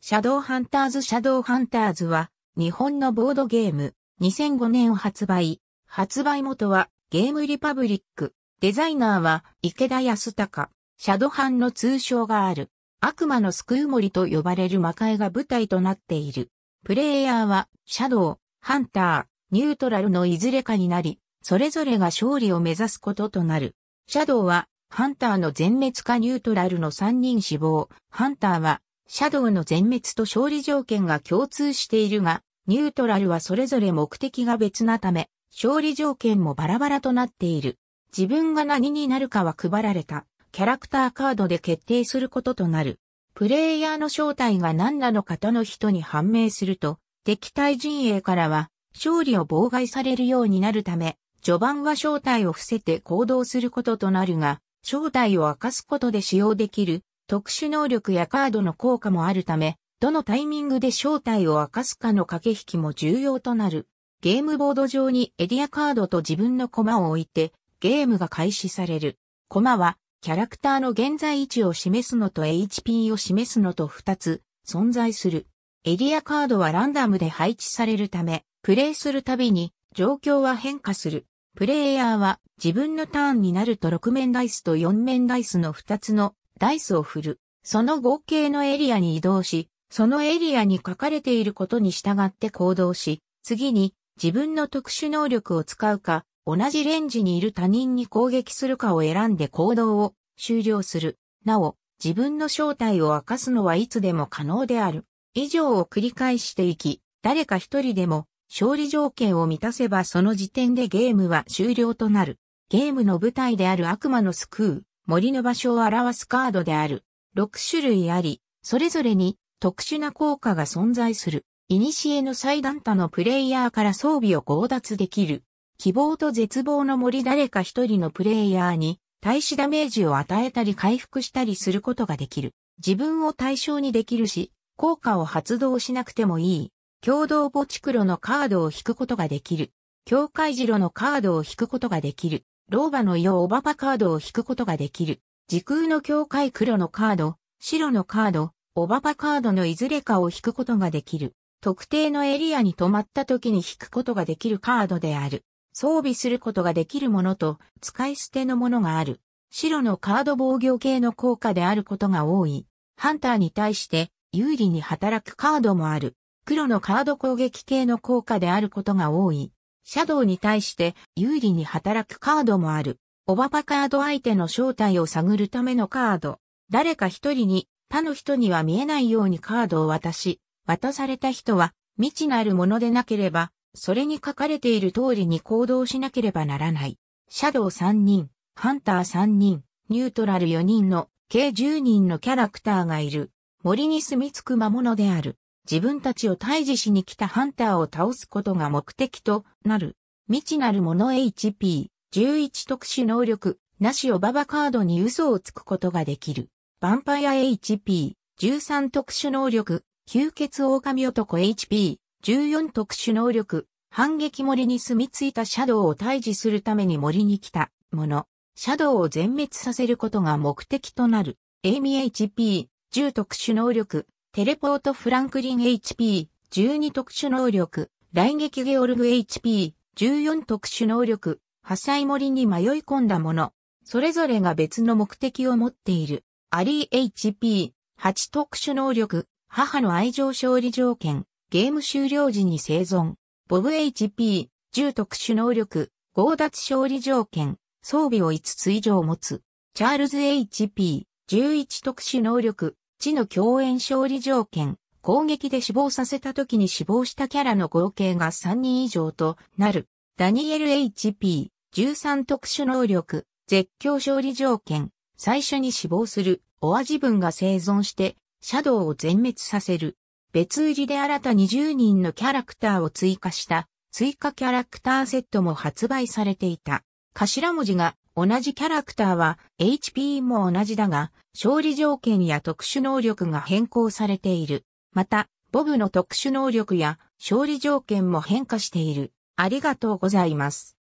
シャドウハンターズシャドウハンターズは、日本のボードゲーム、2005年発売。発売元は、ゲームリパブリック。デザイナーは、池田康隆。シャドウハンの通称がある。悪魔の救う森と呼ばれる魔界が舞台となっている。プレイヤーは、シャドウ、ハンター、ニュートラルのいずれかになり、それぞれが勝利を目指すこととなる。シャドウは、ハンターの全滅かニュートラルの3人死亡、ハンターはシャドウの全滅と勝利条件が共通しているが、ニュートラルはそれぞれ目的が別なため、勝利条件もバラバラとなっている。自分が何になるかは配られた、キャラクターカードで決定することとなる。プレイヤーの正体が何なのかの人に判明すると、敵対陣営からは、勝利を妨害されるようになるため、序盤は正体を伏せて行動することとなるが、正体を明かすことで使用できる特殊能力やカードの効果もあるため、どのタイミングで正体を明かすかの駆け引きも重要となる。ゲームボード上にエリアカードと自分のコマを置いて、ゲームが開始される。コマは、キャラクターの現在位置を示すのと HP を示すのと2つ存在する。エリアカードはランダムで配置されるため、プレイするたびに状況は変化する。プレイヤーは自分のターンになると6面ダイスと4面ダイスの2つのダイスを振る。その合計のエリアに移動し、そのエリアに書かれていることに従って行動し、次に自分の特殊能力を使うか、同じレンジにいる他人に攻撃するかを選んで行動を終了する。なお、自分の正体を明かすのはいつでも可能である。以上を繰り返していき、誰か一人でも勝利条件を満たせばその時点でゲームは終了となる。ゲームの舞台である悪魔の救う。森の場所を表すカードである。6種類あり、それぞれに特殊な効果が存在する。古の最短他のプレイヤーから装備を強奪できる。希望と絶望の森誰か一人のプレイヤーに対しダメージを与えたり回復したりすることができる。自分を対象にできるし、効果を発動しなくてもいい。共同墓地黒のカードを引くことができる。境界城のカードを引くことができる。老婆の世オバパカードを引くことができる。時空の境界黒のカード、白のカード、オバパカードのいずれかを引くことができる。特定のエリアに止まった時に引くことができるカードである。装備することができるものと使い捨てのものがある。白のカード防御系の効果であることが多い。ハンターに対して有利に働くカードもある。黒のカード攻撃系の効果であることが多い。シャドウに対して有利に働くカードもある。オバパカード相手の正体を探るためのカード。誰か一人に、他の人には見えないようにカードを渡し、渡された人は未知なるものでなければ、それに書かれている通りに行動しなければならない。シャドウ3人、ハンター3人、ニュートラル4人の計10人のキャラクターがいる。森に住み着く魔物である。自分たちを退治しに来たハンターを倒すことが目的となる。未知なるもの HP、11特殊能力、なしをババカードに嘘をつくことができる。ヴァンパイア HP、13特殊能力、吸血狼男 HP、14特殊能力、反撃森に住み着いたシャドウを退治するために森に来たもの。シャドウを全滅させることが目的となる。エイミ HP、10特殊能力、テレポートフランクリン HP12 特殊能力、雷撃ゲオルグ HP14 特殊能力、破砕森に迷い込んだもの、それぞれが別の目的を持っている。アリー HP8 特殊能力、母の愛情勝利条件、ゲーム終了時に生存。ボブ HP10 特殊能力、強奪勝利条件、装備を5つ以上持つ。チャールズ HP11 特殊能力、地の共演勝利条件、攻撃で死亡させた時に死亡したキャラの合計が3人以上となる。ダニエル HP、13特殊能力、絶叫勝利条件、最初に死亡する、オア自分が生存して、シャドウを全滅させる。別売りで新たに0人のキャラクターを追加した、追加キャラクターセットも発売されていた。頭文字が同じキャラクターは HP も同じだが、勝利条件や特殊能力が変更されている。また、ボブの特殊能力や勝利条件も変化している。ありがとうございます。